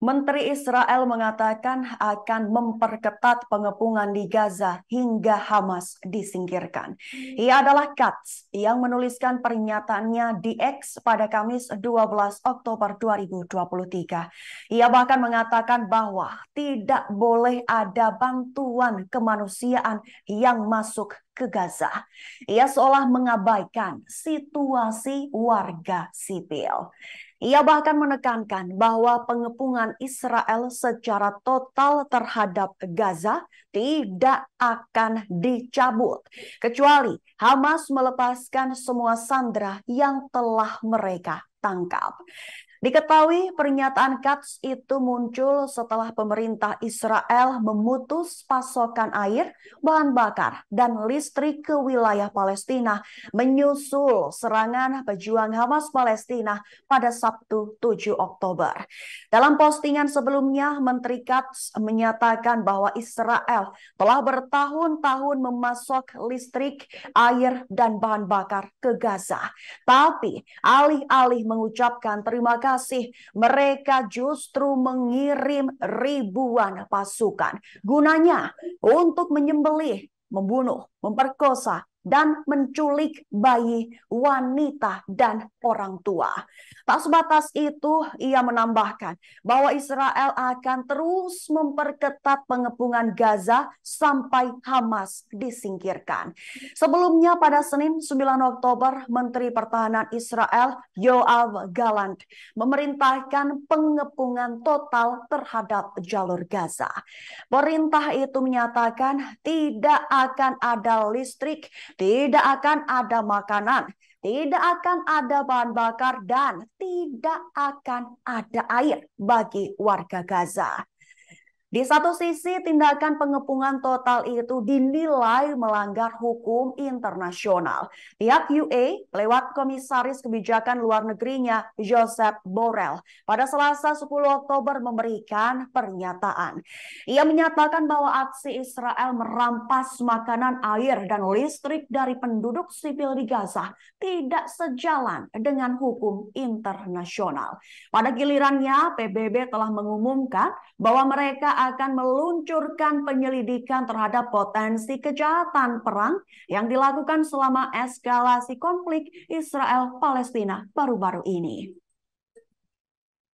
Menteri Israel mengatakan akan memperketat pengepungan di Gaza hingga Hamas disingkirkan. Hmm. Ia adalah Katz yang menuliskan pernyataannya di X pada Kamis 12 Oktober 2023. Ia bahkan mengatakan bahwa tidak boleh ada bantuan kemanusiaan yang masuk ke Gaza. Ia seolah mengabaikan situasi warga sipil. Ia bahkan menekankan bahwa pengepungan Israel secara total terhadap Gaza tidak akan dicabut, kecuali Hamas melepaskan semua sandera yang telah mereka tangkap. Diketahui pernyataan Katz itu muncul setelah pemerintah Israel memutus pasokan air, bahan bakar, dan listrik ke wilayah Palestina menyusul serangan pejuang Hamas Palestina pada Sabtu 7 Oktober. Dalam postingan sebelumnya, Menteri Katz menyatakan bahwa Israel telah bertahun-tahun memasok listrik, air, dan bahan bakar ke Gaza. Tapi alih-alih mengucapkan terima kasih kasih, mereka justru mengirim ribuan pasukan. Gunanya untuk menyembelih, membunuh, memperkosa, dan menculik bayi, wanita, dan orang tua. Tak sebatas itu, ia menambahkan bahwa Israel akan terus memperketat pengepungan Gaza sampai Hamas disingkirkan. Sebelumnya pada Senin 9 Oktober, Menteri Pertahanan Israel Yoav Galant memerintahkan pengepungan total terhadap jalur Gaza. Perintah itu menyatakan tidak akan ada listrik tidak akan ada makanan, tidak akan ada bahan bakar, dan tidak akan ada air bagi warga Gaza. Di satu sisi, tindakan pengepungan total itu dinilai melanggar hukum internasional. Pihak UA lewat Komisaris Kebijakan Luar Negerinya Joseph Borrell pada Selasa 10 Oktober memberikan pernyataan. Ia menyatakan bahwa aksi Israel merampas makanan, air, dan listrik dari penduduk sipil di Gaza tidak sejalan dengan hukum internasional. Pada gilirannya, PBB telah mengumumkan bahwa mereka akan meluncurkan penyelidikan terhadap potensi kejahatan perang yang dilakukan selama eskalasi konflik Israel-Palestina baru-baru ini.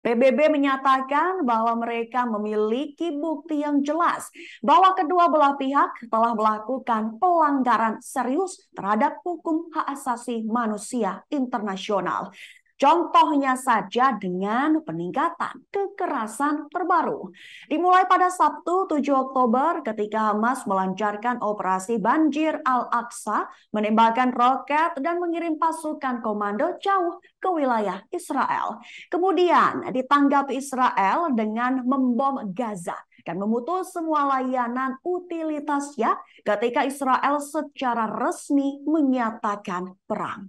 PBB menyatakan bahwa mereka memiliki bukti yang jelas bahwa kedua belah pihak telah melakukan pelanggaran serius terhadap hukum hak asasi manusia internasional. Contohnya saja dengan peningkatan kekerasan terbaru. Dimulai pada Sabtu 7 Oktober ketika Hamas melancarkan operasi banjir Al-Aqsa, menembakkan roket dan mengirim pasukan komando jauh ke wilayah Israel. Kemudian ditanggapi Israel dengan membom Gaza dan memutus semua layanan utilitasnya ketika Israel secara resmi menyatakan perang.